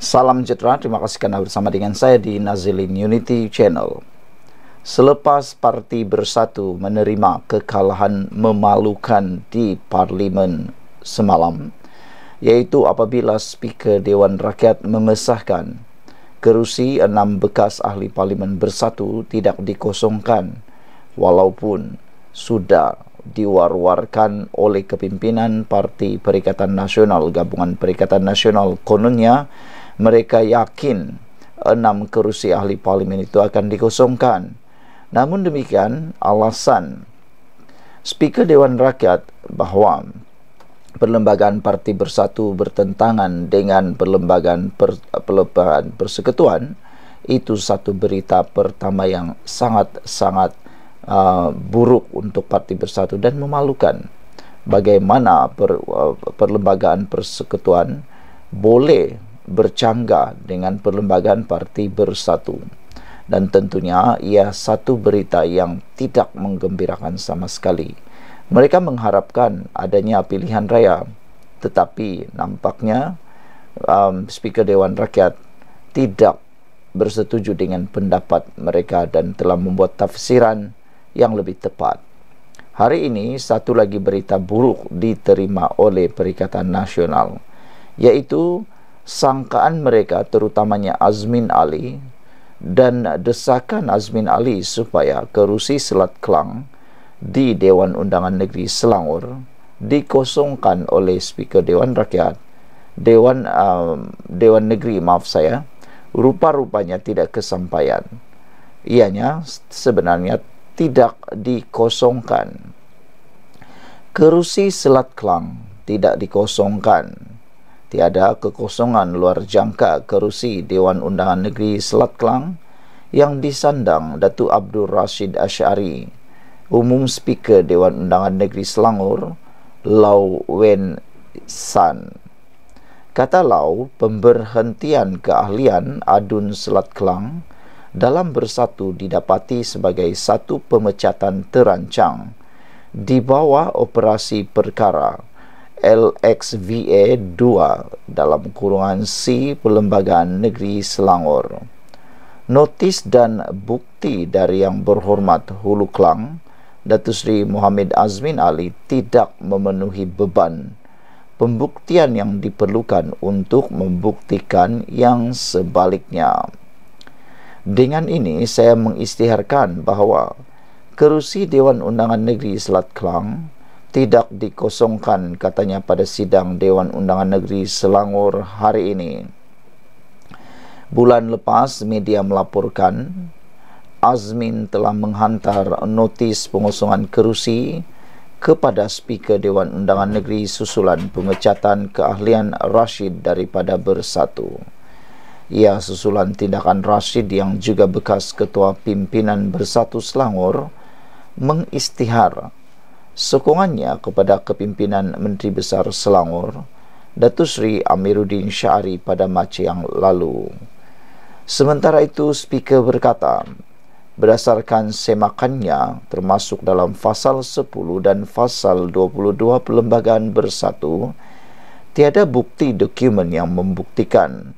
Salam sejahtera, terima kasih kerana bersama dengan saya di Nazilin Unity Channel. Selepas Parti Bersatu menerima kekalahan memalukan di Parlimen semalam, iaitu apabila Speaker Dewan Rakyat memesahkan kerusi enam bekas ahli Parlimen Bersatu tidak dikosongkan walaupun sudah diwar-warkan oleh kepimpinan Parti Perikatan Nasional Gabungan Perikatan Nasional kononnya mereka yakin enam kerusi ahli parlimen itu akan dikosongkan. Namun demikian, alasan Speaker Dewan Rakyat bahawa perlembagaan parti bersatu bertentangan dengan perlembagaan, per, perlembagaan persekutuan itu satu berita pertama yang sangat-sangat uh, buruk untuk parti bersatu dan memalukan bagaimana per, uh, perlembagaan persekutuan boleh bercanggah dengan perlembagaan parti bersatu dan tentunya ia satu berita yang tidak menggembirakan sama sekali. Mereka mengharapkan adanya pilihan raya tetapi nampaknya um, speaker dewan rakyat tidak bersetuju dengan pendapat mereka dan telah membuat tafsiran yang lebih tepat. Hari ini satu lagi berita buruk diterima oleh Perikatan Nasional yaitu sangkaan mereka terutamanya Azmin Ali dan desakan Azmin Ali supaya kerusi Selat Kelang di Dewan Undangan Negeri Selangor dikosongkan oleh Speaker Dewan Rakyat Dewan um, Dewan Negeri maaf saya rupa-rupanya tidak kesampaian ianya sebenarnya tidak dikosongkan kerusi Selat Kelang tidak dikosongkan tiada kekosongan luar jangka kerusi Dewan Undangan Negeri Selat Kelang yang disandang Datu Abdul Rashid Ashari, Umum Speaker Dewan Undangan Negeri Selangor, Lau Wen San. Kata Lau, pemberhentian keahlian Adun Selat Kelang dalam bersatu didapati sebagai satu pemecatan terancang di bawah operasi perkara. LXVA 2 dalam kurungan C Perlembagaan Negeri Selangor. Notis dan bukti dari Yang Berhormat Hulu Kelang, Datu Sri Muhammad Azmin Ali tidak memenuhi beban pembuktian yang diperlukan untuk membuktikan yang sebaliknya. Dengan ini saya mengistiharkan bahawa kerusi Dewan Undangan Negeri Selat Kelang tidak dikosongkan katanya pada sidang Dewan Undangan Negeri Selangor hari ini. Bulan lepas media melaporkan Azmin telah menghantar notis pengosongan kerusi kepada Speaker Dewan Undangan Negeri susulan pengecatan keahlian Rashid daripada Bersatu. Ia susulan tindakan Rashid yang juga bekas Ketua Pimpinan Bersatu Selangor mengistihar sokongannya kepada kepimpinan Menteri Besar Selangor, Datu Seri Amiruddin Syari pada Mac yang lalu. Sementara itu, Speaker berkata, berdasarkan semakannya termasuk dalam Fasal 10 dan Fasal 22 Perlembagaan Bersatu, tiada bukti dokumen yang membuktikan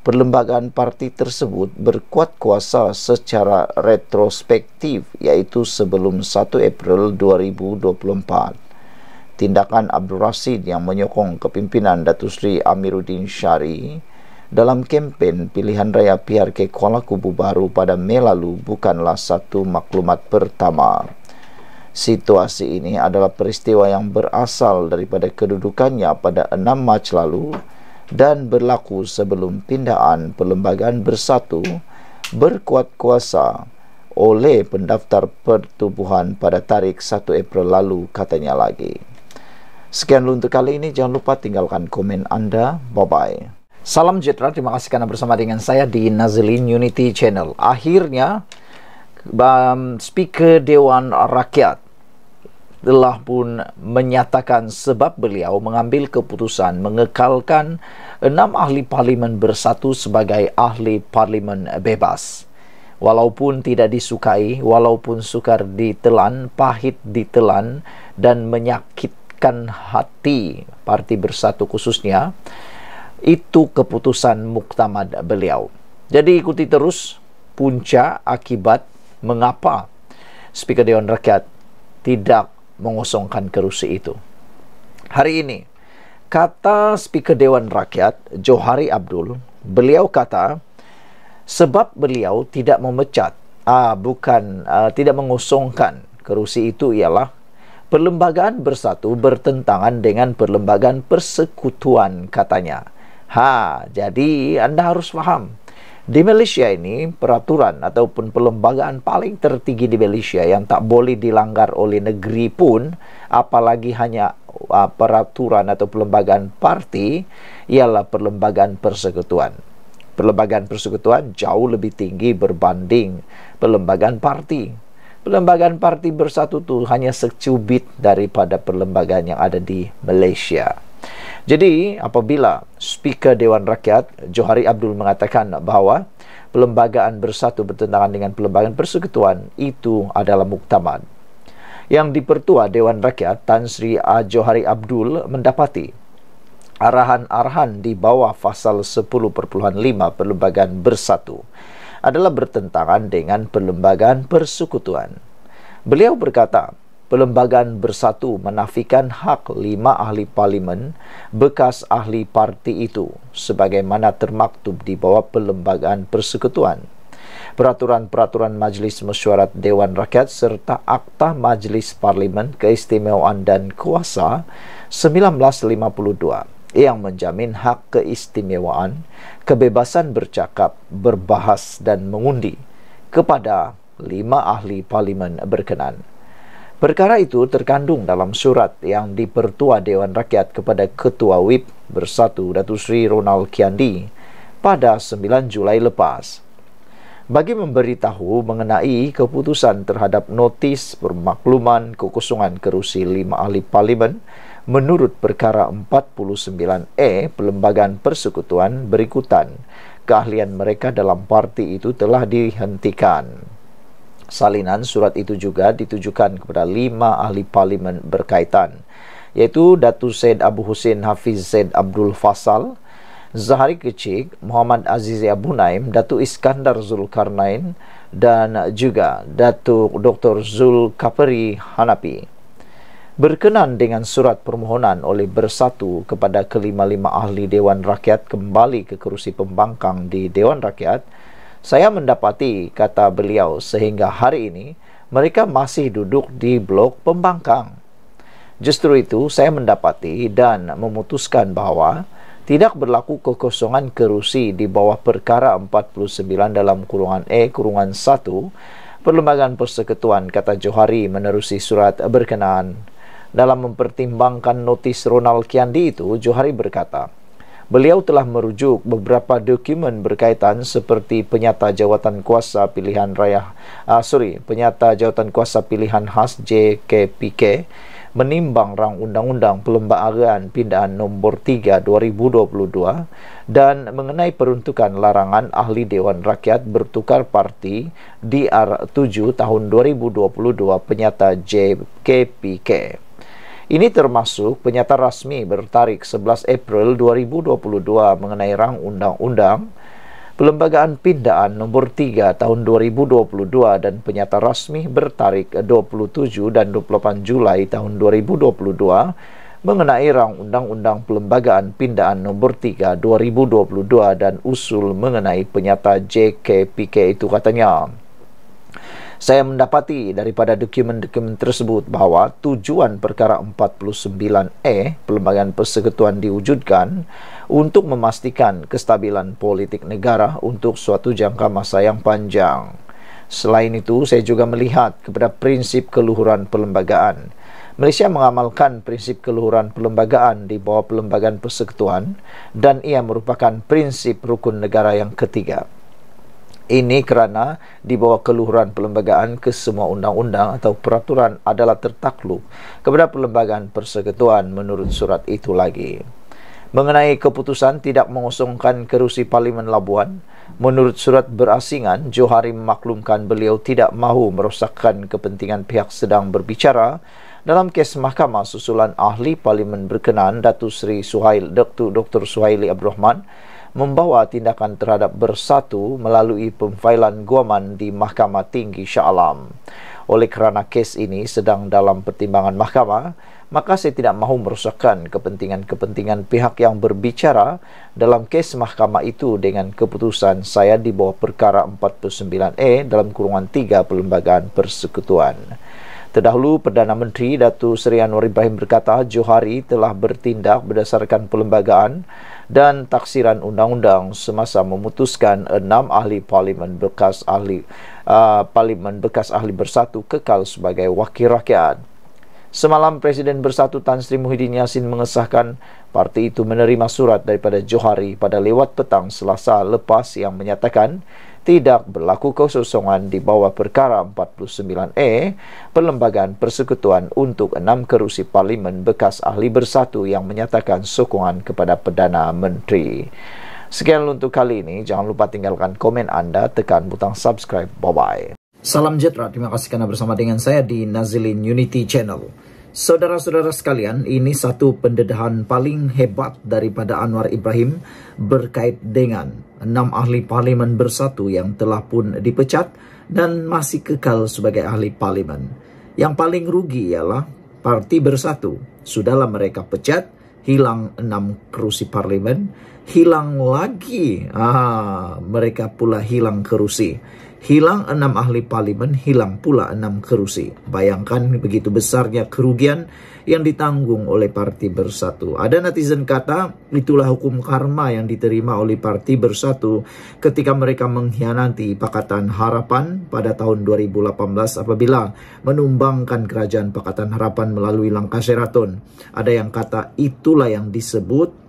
perlembagaan parti tersebut berkuat kuasa secara retrospektif iaitu sebelum 1 April 2024. Tindakan Abdul Rashid yang menyokong kepimpinan Datuk Sri Amiruddin Syari dalam kempen pilihan raya PRK Kuala Kubu Baru pada Mei lalu bukanlah satu maklumat pertama. Situasi ini adalah peristiwa yang berasal daripada kedudukannya pada 6 Mac lalu dan berlaku sebelum tindakan perlembagaan bersatu berkuat kuasa oleh pendaftar pertubuhan pada tarikh 1 April lalu katanya lagi. Sekian dulu untuk kali ini. Jangan lupa tinggalkan komen anda. Bye-bye. Salam Jetra. Terima kasih karena bersama dengan saya di Nazilin Unity Channel. Akhirnya, um, Speaker Dewan Rakyat telah pun menyatakan sebab beliau mengambil keputusan mengekalkan enam ahli parlimen bersatu sebagai ahli parlimen bebas. Walaupun tidak disukai, walaupun sukar ditelan, pahit ditelan dan menyakitkan hati parti bersatu khususnya, itu keputusan muktamad beliau. Jadi ikuti terus punca akibat mengapa Speaker Dewan Rakyat tidak mengosongkan kerusi itu. Hari ini, kata Speaker Dewan Rakyat Johari Abdul, beliau kata sebab beliau tidak memecat, ah bukan ah, tidak mengosongkan kerusi itu ialah Perlembagaan bersatu bertentangan dengan perlembagaan persekutuan katanya. Ha, jadi anda harus faham di Malaysia ini peraturan ataupun perlembagaan paling tertinggi di Malaysia yang tak boleh dilanggar oleh negeri pun apalagi hanya uh, peraturan atau perlembagaan parti ialah perlembagaan persekutuan. Perlembagaan persekutuan jauh lebih tinggi berbanding perlembagaan parti. Perlembagaan parti bersatu itu hanya secubit daripada perlembagaan yang ada di Malaysia. Jadi apabila Speaker Dewan Rakyat Johari Abdul mengatakan bahawa pelembagaan Bersatu bertentangan dengan pelembagaan Persekutuan itu adalah muktamad. Yang dipertua Dewan Rakyat Tan Sri A. Johari Abdul mendapati arahan-arahan di bawah pasal 10.5 pelembagaan Bersatu adalah bertentangan dengan pelembagaan Persekutuan. Beliau berkata, Perlembagaan Bersatu menafikan hak lima ahli parlimen bekas ahli parti itu sebagaimana termaktub di bawah Perlembagaan Persekutuan. Peraturan-peraturan Majlis Mesyuarat Dewan Rakyat serta Akta Majlis Parlimen Keistimewaan dan Kuasa 1952 yang menjamin hak keistimewaan, kebebasan bercakap, berbahas dan mengundi kepada lima ahli parlimen berkenan. Perkara itu terkandung dalam surat yang dipertua Dewan Rakyat kepada Ketua WIP Bersatu Datu Sri Ronald Kiandi pada 9 Julai lepas. Bagi memberitahu mengenai keputusan terhadap notis permakluman kekosongan kerusi lima ahli parlimen menurut perkara 49E Perlembagaan Persekutuan berikutan, keahlian mereka dalam parti itu telah dihentikan salinan surat itu juga ditujukan kepada lima ahli parlimen berkaitan yaitu Datu Said Abu Hussein Hafiz Said Abdul Fasal, Zahari Kecik, Muhammad Azizi Abu Naim, Datu Iskandar Zulkarnain dan juga Datu Dr. Zul Kaperi Hanapi. Berkenan dengan surat permohonan oleh bersatu kepada kelima-lima ahli Dewan Rakyat kembali ke kerusi pembangkang di Dewan Rakyat, saya mendapati kata beliau sehingga hari ini mereka masih duduk di blok pembangkang. Justru itu saya mendapati dan memutuskan bahawa tidak berlaku kekosongan kerusi di bawah perkara 49 dalam kurungan E kurungan 1 Perlembagaan Persekutuan kata Johari menerusi surat berkenaan dalam mempertimbangkan notis Ronald Kiandi itu Johari berkata Beliau telah merujuk beberapa dokumen berkaitan seperti penyata jawatan kuasa pilihan raya, uh, sorry, penyata jawatan kuasa pilihan khas JKPK menimbang rang undang-undang pelembagaan pindaan nombor 3 2022 dan mengenai peruntukan larangan ahli Dewan Rakyat bertukar parti DR7 tahun 2022 penyata JKPK. Ini termasuk penyata rasmi bertarik 11 April 2022 mengenai rang undang-undang pelembagaan Pindaan Nombor 3 Tahun 2022 dan penyata rasmi bertarik 27 dan 28 Julai Tahun 2022 mengenai rang undang-undang pelembagaan Pindaan Nombor 3 2022 dan usul mengenai penyata JKPK itu katanya. Saya mendapati daripada dokumen-dokumen tersebut bahawa tujuan perkara 49E Perlembagaan Persekutuan diwujudkan untuk memastikan kestabilan politik negara untuk suatu jangka masa yang panjang. Selain itu, saya juga melihat kepada prinsip keluhuran perlembagaan. Malaysia mengamalkan prinsip keluhuran perlembagaan di bawah Perlembagaan Persekutuan dan ia merupakan prinsip rukun negara yang ketiga. Ini kerana di bawah keluhuran perlembagaan ke semua undang-undang atau peraturan adalah tertakluk kepada perlembagaan persekutuan menurut surat itu lagi. Mengenai keputusan tidak mengosongkan kerusi Parlimen Labuan, menurut surat berasingan, Johari memaklumkan beliau tidak mahu merosakkan kepentingan pihak sedang berbicara dalam kes mahkamah susulan ahli Parlimen berkenaan Datu Sri Suhail, Dr. Dr. Suhaili Abdul Rahman membawa tindakan terhadap bersatu melalui pemfailan guaman di Mahkamah Tinggi Shah Alam. Oleh kerana kes ini sedang dalam pertimbangan mahkamah, maka saya tidak mahu merusakkan kepentingan-kepentingan pihak yang berbicara dalam kes mahkamah itu dengan keputusan saya di bawah perkara 49A e dalam kurungan 3 Perlembagaan Persekutuan. Terdahulu Perdana Menteri Datu Seri Anwar Ibrahim berkata Johari telah bertindak berdasarkan perlembagaan dan taksiran undang-undang semasa memutuskan enam ahli parlimen bekas ahli uh, parlimen bekas ahli bersatu kekal sebagai wakil rakyat. Semalam Presiden Bersatu Tan Sri Muhyiddin Yassin mengesahkan parti itu menerima surat daripada Johari pada lewat petang Selasa lepas yang menyatakan tidak berlaku kesusungan di bawah perkara 49 e Perlembagaan Persekutuan untuk enam kerusi parlimen bekas ahli bersatu yang menyatakan sokongan kepada Perdana Menteri. Sekian untuk kali ini, jangan lupa tinggalkan komen anda, tekan butang subscribe, bye-bye. Salam Jetra, terima kasih kerana bersama dengan saya di Nazilin Unity Channel. Saudara-saudara sekalian, ini satu pendedahan paling hebat daripada Anwar Ibrahim berkait dengan enam ahli parlimen bersatu yang telah pun dipecat dan masih kekal sebagai ahli parlimen. Yang paling rugi ialah parti bersatu. Sudahlah mereka pecat, hilang enam kerusi parlimen, hilang lagi. Ah, mereka pula hilang kerusi. hilang enam ahli parlemen, hilang pula enam kerusi. Bayangkan begitu besarnya kerugian yang ditanggung oleh Parti Bersatu. Ada netizen kata, itulah hukum karma yang diterima oleh Parti Bersatu ketika mereka mengkhianati Pakatan Harapan pada tahun 2018 apabila menumbangkan kerajaan Pakatan Harapan melalui langkah Sheraton. Ada yang kata, itulah yang disebut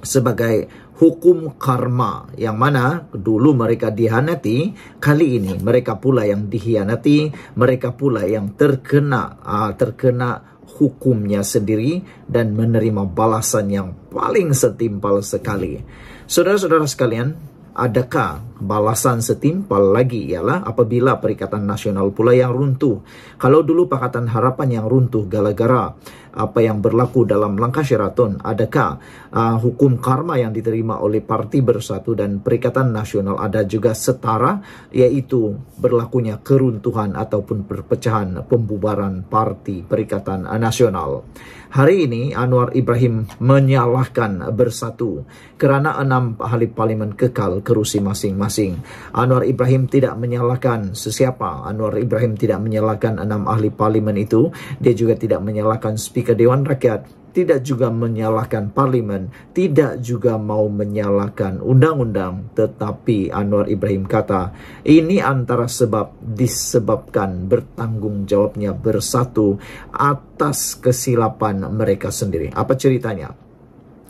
sebagai hukum karma yang mana dulu mereka dihianati kali ini mereka pula yang dihianati mereka pula yang terkena ah, terkena hukumnya sendiri dan menerima balasan yang paling setimpal sekali saudara-saudara sekalian adakah balasan setimpal lagi ialah apabila Perikatan Nasional pula yang runtuh. Kalau dulu Pakatan Harapan yang runtuh gara-gara apa yang berlaku dalam langkah Sheraton, adakah uh, hukum karma yang diterima oleh Parti Bersatu dan Perikatan Nasional ada juga setara iaitu berlakunya keruntuhan ataupun perpecahan pembubaran Parti Perikatan Nasional. Hari ini Anwar Ibrahim menyalahkan Bersatu kerana enam ahli parlimen kekal kerusi masing-masing masing-masing. Anwar Ibrahim tidak menyalahkan sesiapa. Anwar Ibrahim tidak menyalahkan enam ahli parlimen itu. Dia juga tidak menyalahkan Speaker Dewan Rakyat tidak juga menyalahkan parlemen, tidak juga mau menyalahkan undang-undang, tetapi Anwar Ibrahim kata, ini antara sebab disebabkan bertanggung jawabnya bersatu atas kesilapan mereka sendiri. Apa ceritanya?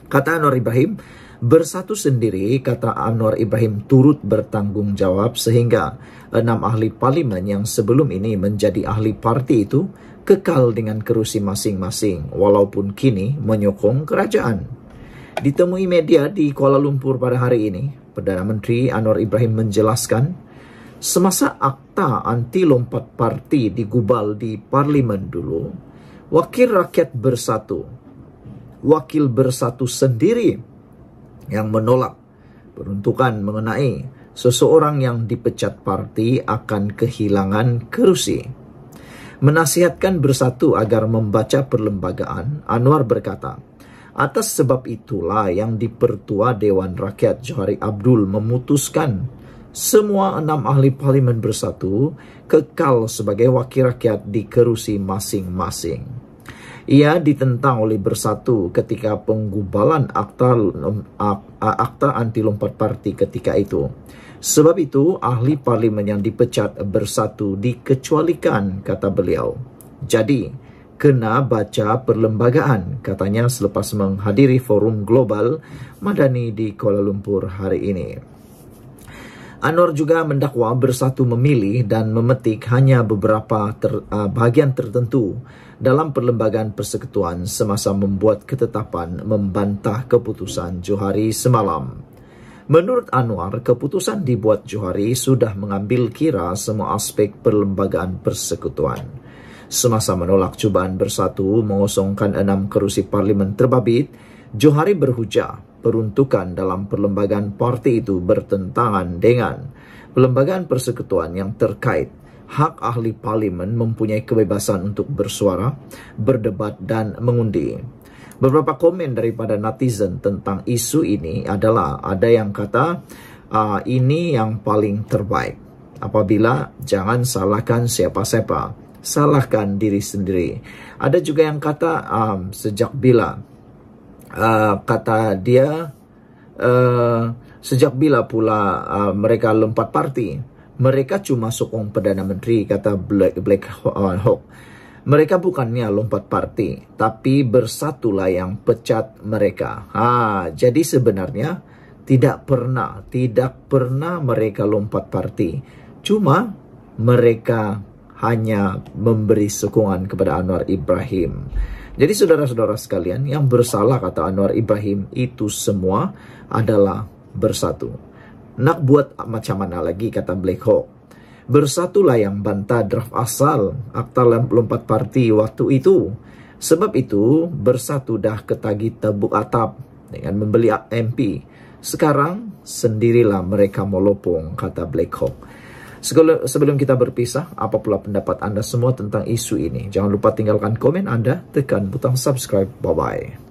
Kata Anwar Ibrahim, bersatu sendiri kata Anwar Ibrahim turut bertanggung jawab sehingga enam ahli parlimen yang sebelum ini menjadi ahli parti itu kekal dengan kerusi masing-masing walaupun kini menyokong kerajaan. Ditemui media di Kuala Lumpur pada hari ini, Perdana Menteri Anwar Ibrahim menjelaskan semasa akta anti lompat parti digubal di parlimen dulu, wakil rakyat bersatu Wakil bersatu sendiri yang menolak peruntukan mengenai seseorang yang dipecat parti akan kehilangan kerusi. Menasihatkan bersatu agar membaca perlembagaan, Anwar berkata, Atas sebab itulah yang dipertua Dewan Rakyat Johari Abdul memutuskan semua enam ahli parlimen bersatu kekal sebagai wakil rakyat di kerusi masing-masing. Ia ditentang oleh Bersatu ketika penggubalan akta, akta anti lompat parti ketika itu. Sebab itu, ahli parlimen yang dipecat Bersatu dikecualikan, kata beliau. Jadi, kena baca perlembagaan, katanya selepas menghadiri forum global Madani di Kuala Lumpur hari ini. Anwar juga mendakwa bersatu memilih dan memetik hanya beberapa ter, uh, bahagian tertentu dalam perlembagaan persekutuan semasa membuat ketetapan membantah keputusan Johari semalam. Menurut Anwar, keputusan dibuat Johari sudah mengambil kira semua aspek perlembagaan persekutuan. Semasa menolak cubaan bersatu mengosongkan enam kerusi parlimen terbabit, Johari berhujah peruntukan dalam perlembagaan parti itu bertentangan dengan perlembagaan persekutuan yang terkait. Hak ahli parlimen mempunyai kebebasan untuk bersuara, berdebat dan mengundi. Beberapa komen daripada netizen tentang isu ini adalah ada yang kata uh, ini yang paling terbaik. Apabila jangan salahkan siapa-siapa, salahkan diri sendiri. Ada juga yang kata um, sejak bila uh, kata dia uh, sejak bila pula uh, mereka lompat parti mereka cuma sokong perdana menteri kata Black Black Hawk mereka bukannya lompat parti tapi bersatulah yang pecat mereka jadi sebenarnya tidak pernah tidak pernah mereka lompat parti cuma mereka hanya memberi sokongan kepada Anwar Ibrahim jadi saudara-saudara sekalian, yang bersalah kata Anwar Ibrahim itu semua adalah bersatu. Nak buat macam mana lagi kata Black Hawk. Bersatulah yang bantah draft asal akta lompat parti waktu itu. Sebab itu bersatu dah ketagi tebuk atap dengan membeli MP. Sekarang sendirilah mereka melopong kata Black Hawk. Sebelum kita berpisah, apa pula pendapat anda semua tentang isu ini? Jangan lupa tinggalkan komen anda, tekan butang subscribe. Bye-bye.